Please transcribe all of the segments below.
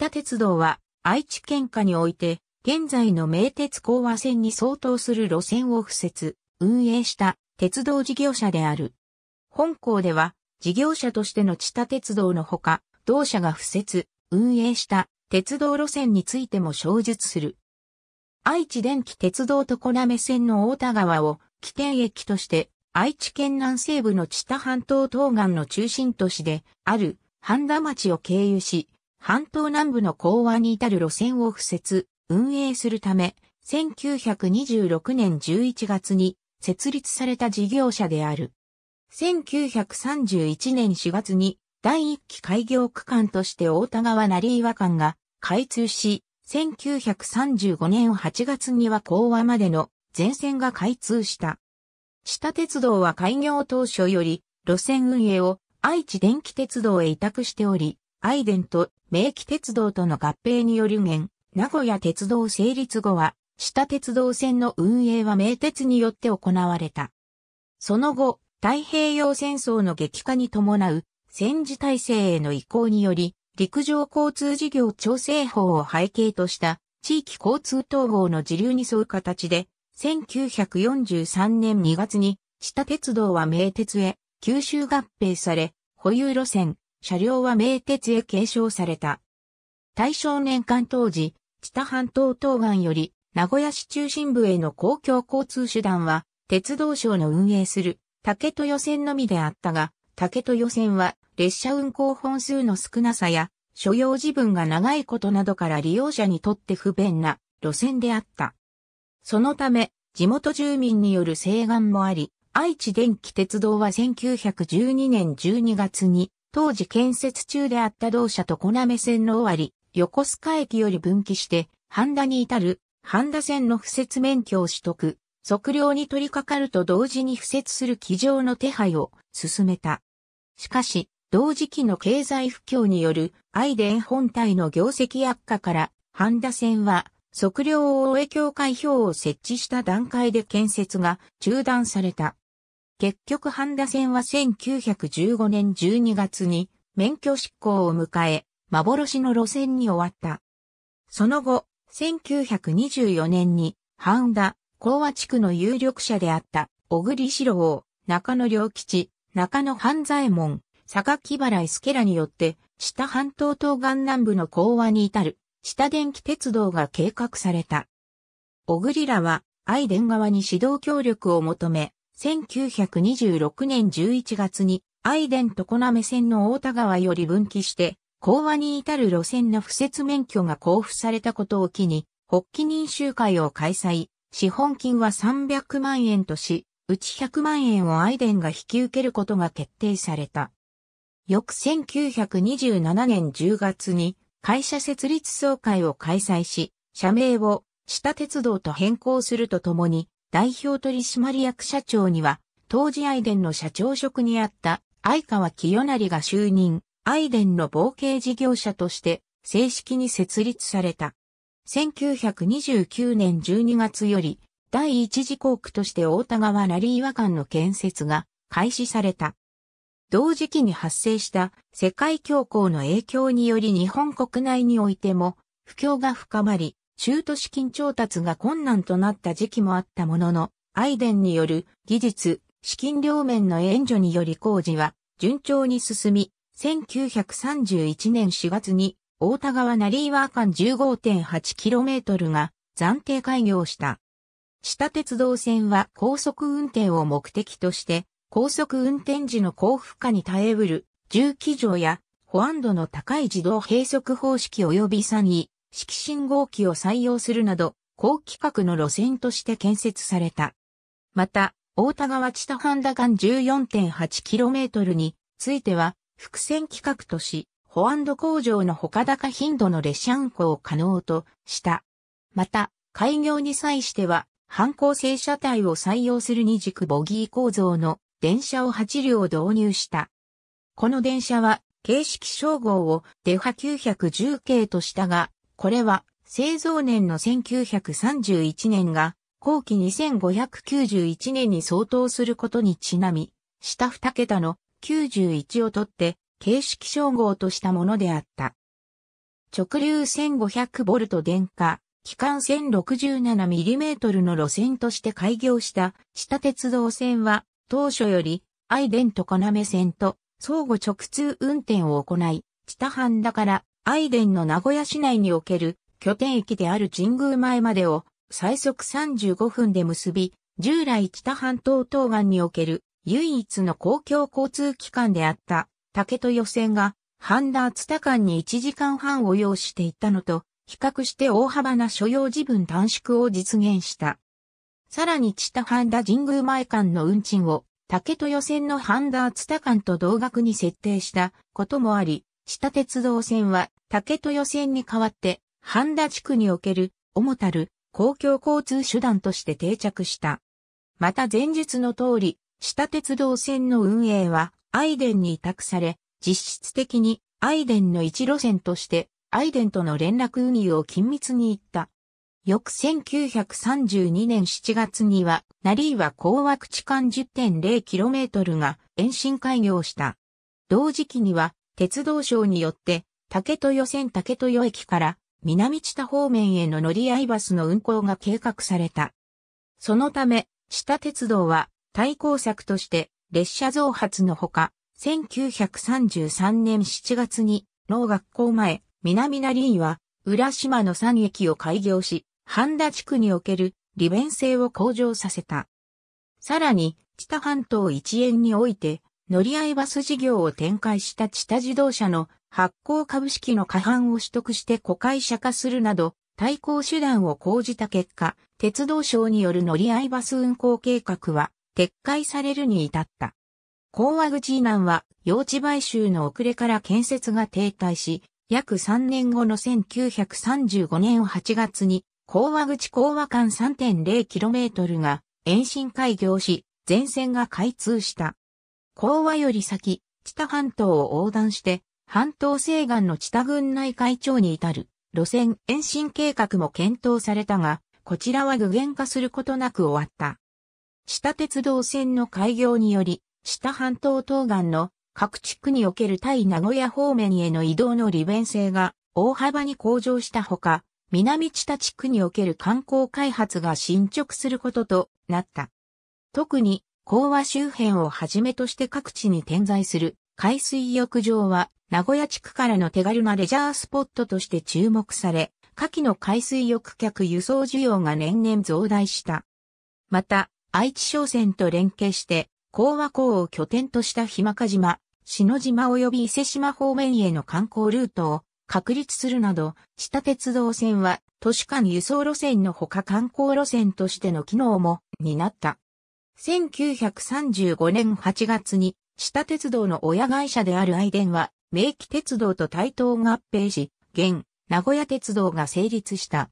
田鉄道は愛知県下において、現在の名鉄講和線に相当する路線を付設、運営した鉄道事業者である。本校では、事業者としての知多鉄道のほか、同社が付設、運営した鉄道路線についても詳述する。愛知電気鉄道と小滑線の大田川を起点駅として愛知県南西部の知多半島東岸の中心都市である半田町を経由し半島南部の港湾に至る路線を敷設、運営するため、1926年11月に設立された事業者である。1931年4月に第1期開業区間として大田川成岩間が開通し、1935年8月には講和までの全線が開通した。下鉄道は開業当初より路線運営を愛知電気鉄道へ委託しており、アイデンと名機鉄道との合併による現、名古屋鉄道成立後は、下鉄道線の運営は名鉄によって行われた。その後、太平洋戦争の激化に伴う戦時体制への移行により、陸上交通事業調整法を背景とした地域交通統合の時流に沿う形で、1943年2月に、下鉄道は名鉄へ、九州合併され、保有路線、車両は名鉄へ継承された。大正年間当時、知多半島東岸より名古屋市中心部への公共交通手段は、鉄道省の運営する竹豊線のみであったが、竹豊線は列車運行本数の少なさや、所要時分が長いことなどから利用者にとって不便な路線であった。そのため、地元住民による請願もあり、愛知電気鉄道は1912年12月に当時建設中であった同社と小滑線の終わり、横須賀駅より分岐して、半田に至る、半田線の付設免許を取得、測量に取り掛かると同時に付設する機上の手配を進めた。しかし、同時期の経済不況によるアイデン本体の業績悪化から、半田線は測量応援協会表を設置した段階で建設が中断された。結局半田線は1915年12月に免許執行を迎え、幻の路線に終わった。その後、1924年に、半田、講和地区の有力者であった、小栗四郎、中野良吉、中野半左衛門、坂木原伊助らによって、下半島東岸南部の講和に至る、下電気鉄道が計画された。小栗らは、愛伝側に指導協力を求め、1926年11月にアイと伝常目線の大田川より分岐して、講和に至る路線の不設免許が交付されたことを機に、発起人集会を開催、資本金は300万円とし、うち100万円をアイデンが引き受けることが決定された。翌1927年10月に会社設立総会を開催し、社名を下鉄道と変更するとともに、代表取締役社長には、当時アイデンの社長職にあった相川清成が就任、アイデンの冒険事業者として正式に設立された。1929年12月より第一次工区として大田川ラリー和館の建設が開始された。同時期に発生した世界恐慌の影響により日本国内においても不況が深まり、中途資金調達が困難となった時期もあったものの、アイデンによる技術、資金両面の援助により工事は順調に進み、1931年4月に大田川ナリーワー間 15.8km が暫定開業した。地下鉄道線は高速運転を目的として、高速運転時の高負荷に耐えうる、重機場や保安度の高い自動閉塞方式及び3位、式信号機を採用するなど、高規格の路線として建設された。また、大田川千田半田間 14.8km については、伏線規格とし、保安度工場の他高頻度の列車運行を可能とした。また、開業に際しては、反抗性車体を採用する二軸ボギー構造の電車を8両導入した。この電車は、形式称号をデファ910系としたが、これは製造年の1931年が後期2591年に相当することにちなみ、下2桁の91をとって形式称号としたものであった。直流 1500V 電化、期間 1067mm の路線として開業した下鉄道線は当初よりアイデンと要線と相互直通運転を行い、下半だからアイデンの名古屋市内における拠点駅である神宮前までを最速35分で結び、従来北半島東岸における唯一の公共交通機関であった竹予選が半田津田間に1時間半を要していたのと比較して大幅な所要時分短縮を実現した。さらに田ハ半田神宮前間の運賃を竹予選の半田津田間と同額に設定したこともあり、下鉄道線は竹豊線に代わって、半田地区における主たる公共交通手段として定着した。また前述の通り、下鉄道線の運営はアイデンに委託され、実質的にアイデンの一路線としてアイデンとの連絡運輸を緊密に行った。翌1932年7月には、成岩高枠地間 10.0km が延伸開業した。同時期には、鉄道省によって、竹豊線竹豊駅から南知多方面への乗り合いバスの運行が計画された。そのため、下鉄道は対抗策として列車増発のほか、1933年7月に農学校前南成院は浦島の3駅を開業し、半田地区における利便性を向上させた。さらに、知多半島一円において、乗り合いバス事業を展開した地下自動車の発行株式の過半を取得して子会社化するなど、対抗手段を講じた結果、鉄道省による乗り合いバス運行計画は撤回されるに至った。高和口以南は用地買収の遅れから建設が停滞し、約3年後の1935年8月に高和口高和間 3.0km が延伸開業し、全線が開通した。講和より先、知多半島を横断して、半島西岸の知多郡内海町に至る路線延伸計画も検討されたが、こちらは具現化することなく終わった。知多鉄道線の開業により、知多半島東岸の各地区における対名古屋方面への移動の利便性が大幅に向上したほか、南知多地区における観光開発が進捗することとなった。特に港和周辺をはじめとして各地に点在する海水浴場は名古屋地区からの手軽なレジャースポットとして注目され、夏季の海水浴客輸送需要が年々増大した。また、愛知商船と連携して、港和港を拠点とした日間賀島、篠島及び伊勢島方面への観光ルートを確立するなど、地下鉄道線は都市間輸送路線のほか観光路線としての機能も担った。1935年8月に、下鉄道の親会社であるアイデンは、名機鉄道と対等合併し、現、名古屋鉄道が成立した。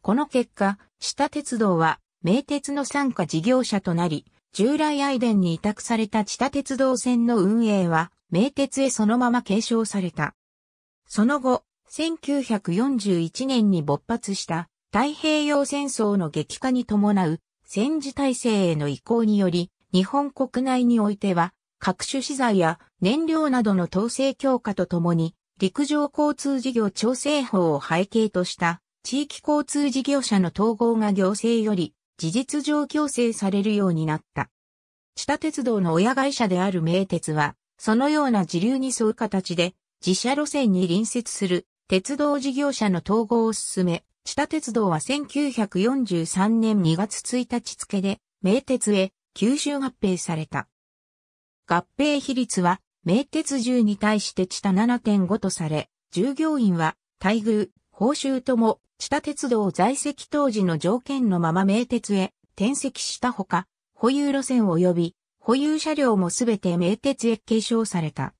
この結果、下鉄道は、名鉄の参加事業者となり、従来アイデンに委託された地下鉄道線の運営は、名鉄へそのまま継承された。その後、1941年に勃発した太平洋戦争の激化に伴う戦時体制への移行により、日本国内においては、各種資材や燃料などの統制強化とともに、陸上交通事業調整法を背景とした地域交通事業者の統合が行政より事実上強制されるようになった。地下鉄道の親会社である名鉄は、そのような時流に沿う形で自社路線に隣接する鉄道事業者の統合を進め、地下鉄道は1943年2月1日付で、名鉄へ吸収合併された。合併比率は、名鉄10に対して地下7.5とされ、従業員は、待遇、報酬とも、地下鉄道在籍当時の条件のまま名鉄へ転籍したほか、保有路線及び、保有車両もすべて名鉄へ継承された。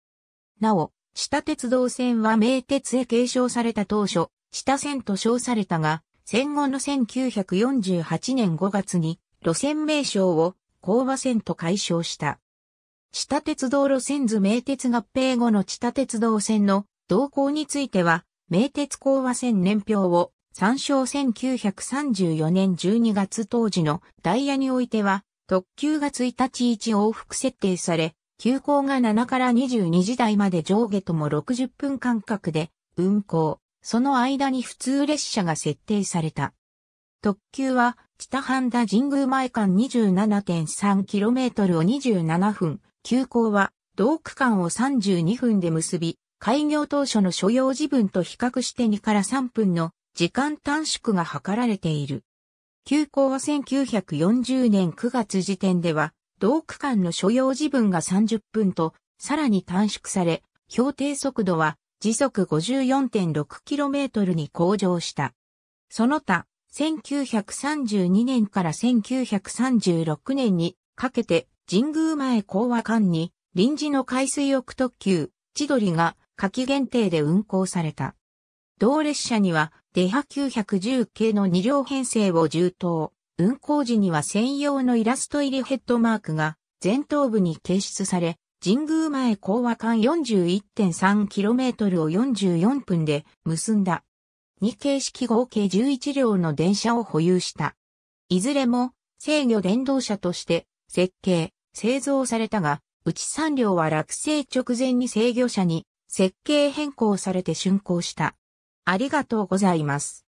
なお、地下鉄道線は名鉄へ継承された当初、下線と称されたが、戦後の1948年5月に路線名称を工場線と解消した。下鉄道路線図名鉄合併後の地下鉄道線の動向については、名鉄工和線年表を参照1934年12月当時のダイヤにおいては、特急が1日1往復設定され、急行が7から22時台まで上下とも60分間隔で運行。その間に普通列車が設定された。特急は、北半田神宮前間 27.3km を27分、急行は、同区間を32分で結び、開業当初の所要時分と比較して2から3分の時間短縮が図られている。急行は1940年9月時点では、同区間の所要時分が30分と、さらに短縮され、標定速度は時速 54.6km に向上した。その他、1932年から1936年にかけて神宮前港和間に臨時の海水浴特急、千鳥が夏季限定で運行された。同列車には、デハ910系の2両編成を充当。運行時には専用のイラスト入りヘッドマークが前頭部に掲出され、神宮前高和間 41.3km を44分で結んだ。2形式合計11両の電車を保有した。いずれも制御電動車として設計、製造されたが、うち3両は落成直前に制御車に設計変更されて竣工した。ありがとうございます。